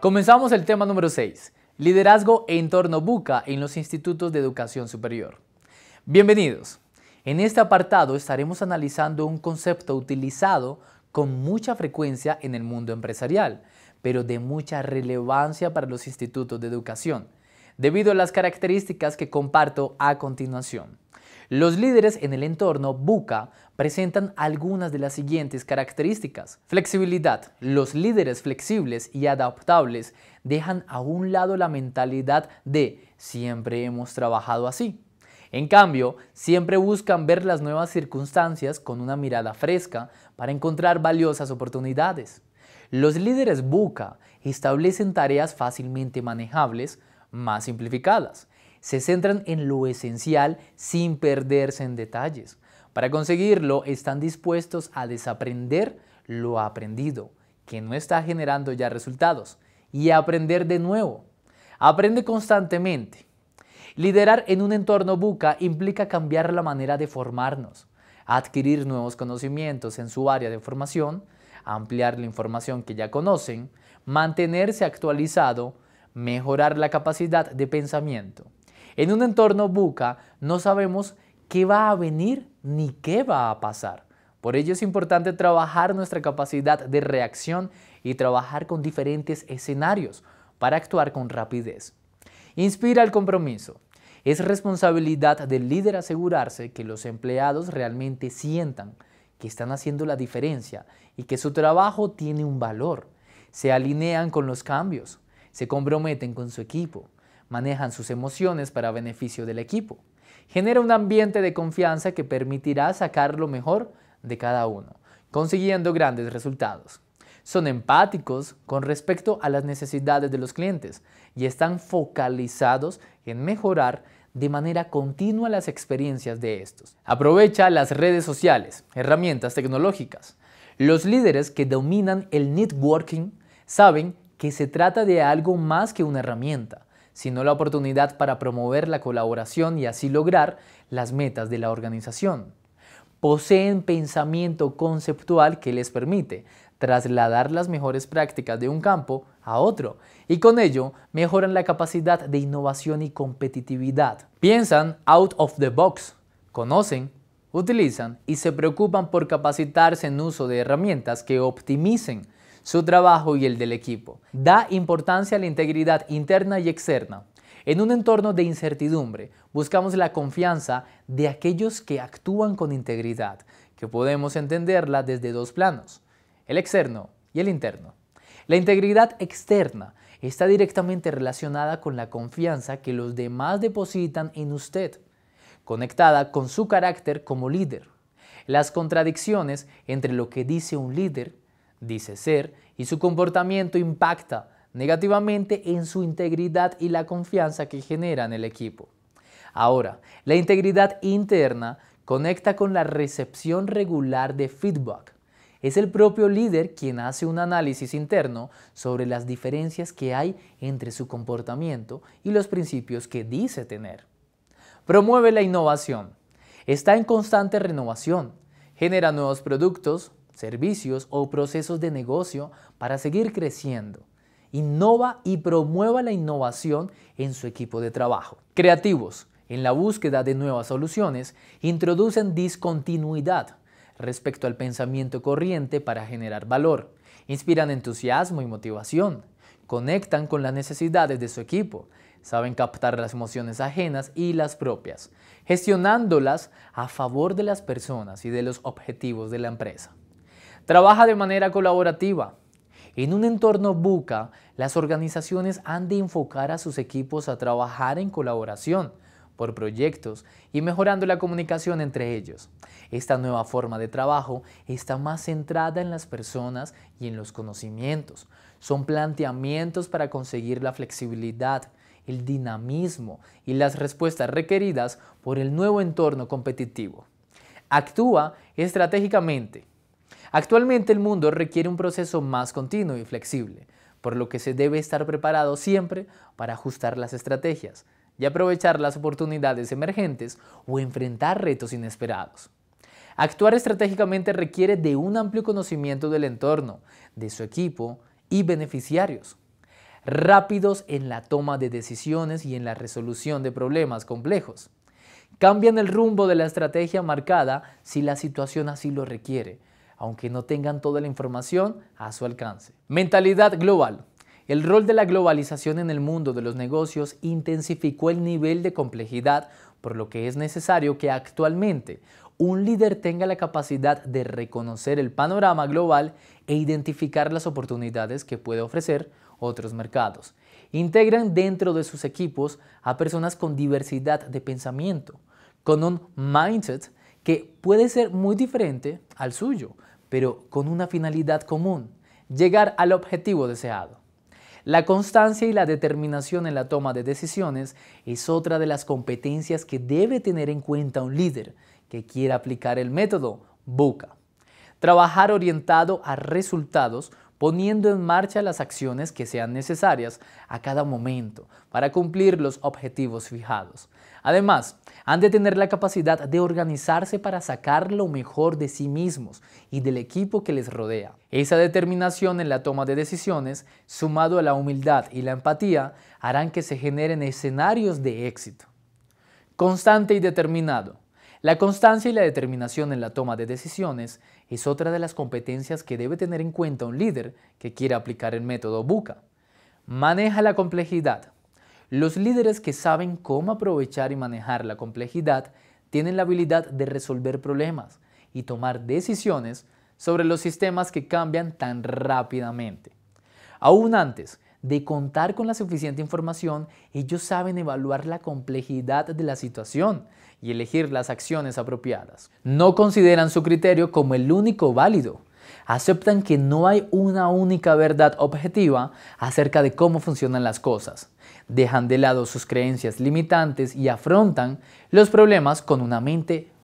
Comenzamos el tema número 6, liderazgo e entorno buca en los institutos de educación superior. Bienvenidos. En este apartado estaremos analizando un concepto utilizado con mucha frecuencia en el mundo empresarial, pero de mucha relevancia para los institutos de educación, debido a las características que comparto a continuación. Los líderes en el entorno buca presentan algunas de las siguientes características. Flexibilidad. Los líderes flexibles y adaptables dejan a un lado la mentalidad de siempre hemos trabajado así. En cambio, siempre buscan ver las nuevas circunstancias con una mirada fresca para encontrar valiosas oportunidades. Los líderes buca establecen tareas fácilmente manejables, más simplificadas, se centran en lo esencial sin perderse en detalles. Para conseguirlo, están dispuestos a desaprender lo aprendido, que no está generando ya resultados, y aprender de nuevo. Aprende constantemente. Liderar en un entorno buca implica cambiar la manera de formarnos, adquirir nuevos conocimientos en su área de formación, ampliar la información que ya conocen, mantenerse actualizado, mejorar la capacidad de pensamiento. En un entorno buca no sabemos qué va a venir ni qué va a pasar. Por ello es importante trabajar nuestra capacidad de reacción y trabajar con diferentes escenarios para actuar con rapidez. Inspira el compromiso. Es responsabilidad del líder asegurarse que los empleados realmente sientan que están haciendo la diferencia y que su trabajo tiene un valor. Se alinean con los cambios, se comprometen con su equipo, manejan sus emociones para beneficio del equipo. Genera un ambiente de confianza que permitirá sacar lo mejor de cada uno, consiguiendo grandes resultados. Son empáticos con respecto a las necesidades de los clientes y están focalizados en mejorar de manera continua las experiencias de estos. Aprovecha las redes sociales, herramientas tecnológicas. Los líderes que dominan el networking saben que se trata de algo más que una herramienta sino la oportunidad para promover la colaboración y así lograr las metas de la organización. Poseen pensamiento conceptual que les permite trasladar las mejores prácticas de un campo a otro y con ello mejoran la capacidad de innovación y competitividad. Piensan out of the box, conocen, utilizan y se preocupan por capacitarse en uso de herramientas que optimicen su trabajo y el del equipo. Da importancia a la integridad interna y externa. En un entorno de incertidumbre, buscamos la confianza de aquellos que actúan con integridad, que podemos entenderla desde dos planos, el externo y el interno. La integridad externa está directamente relacionada con la confianza que los demás depositan en usted, conectada con su carácter como líder. Las contradicciones entre lo que dice un líder dice ser y su comportamiento impacta negativamente en su integridad y la confianza que genera en el equipo. Ahora, la integridad interna conecta con la recepción regular de feedback. Es el propio líder quien hace un análisis interno sobre las diferencias que hay entre su comportamiento y los principios que dice tener. Promueve la innovación. Está en constante renovación. Genera nuevos productos, servicios o procesos de negocio para seguir creciendo. Innova y promueva la innovación en su equipo de trabajo. Creativos, en la búsqueda de nuevas soluciones, introducen discontinuidad respecto al pensamiento corriente para generar valor. Inspiran entusiasmo y motivación. Conectan con las necesidades de su equipo. Saben captar las emociones ajenas y las propias, gestionándolas a favor de las personas y de los objetivos de la empresa. Trabaja de manera colaborativa. En un entorno buca, las organizaciones han de enfocar a sus equipos a trabajar en colaboración por proyectos y mejorando la comunicación entre ellos. Esta nueva forma de trabajo está más centrada en las personas y en los conocimientos. Son planteamientos para conseguir la flexibilidad, el dinamismo y las respuestas requeridas por el nuevo entorno competitivo. Actúa estratégicamente Actualmente el mundo requiere un proceso más continuo y flexible, por lo que se debe estar preparado siempre para ajustar las estrategias y aprovechar las oportunidades emergentes o enfrentar retos inesperados. Actuar estratégicamente requiere de un amplio conocimiento del entorno, de su equipo y beneficiarios. Rápidos en la toma de decisiones y en la resolución de problemas complejos. Cambian el rumbo de la estrategia marcada si la situación así lo requiere, aunque no tengan toda la información a su alcance. Mentalidad global. El rol de la globalización en el mundo de los negocios intensificó el nivel de complejidad, por lo que es necesario que actualmente un líder tenga la capacidad de reconocer el panorama global e identificar las oportunidades que puede ofrecer otros mercados. Integran dentro de sus equipos a personas con diversidad de pensamiento, con un mindset que puede ser muy diferente al suyo, pero con una finalidad común, llegar al objetivo deseado. La constancia y la determinación en la toma de decisiones es otra de las competencias que debe tener en cuenta un líder que quiera aplicar el método BUCA. Trabajar orientado a resultados poniendo en marcha las acciones que sean necesarias a cada momento para cumplir los objetivos fijados. Además, han de tener la capacidad de organizarse para sacar lo mejor de sí mismos y del equipo que les rodea. Esa determinación en la toma de decisiones, sumado a la humildad y la empatía, harán que se generen escenarios de éxito. Constante y determinado. La constancia y la determinación en la toma de decisiones es otra de las competencias que debe tener en cuenta un líder que quiere aplicar el método Buca. Maneja la complejidad. Los líderes que saben cómo aprovechar y manejar la complejidad tienen la habilidad de resolver problemas y tomar decisiones sobre los sistemas que cambian tan rápidamente. Aún antes de contar con la suficiente información, ellos saben evaluar la complejidad de la situación y elegir las acciones apropiadas. No consideran su criterio como el único válido. Aceptan que no hay una única verdad objetiva acerca de cómo funcionan las cosas. Dejan de lado sus creencias limitantes y afrontan los problemas con una mente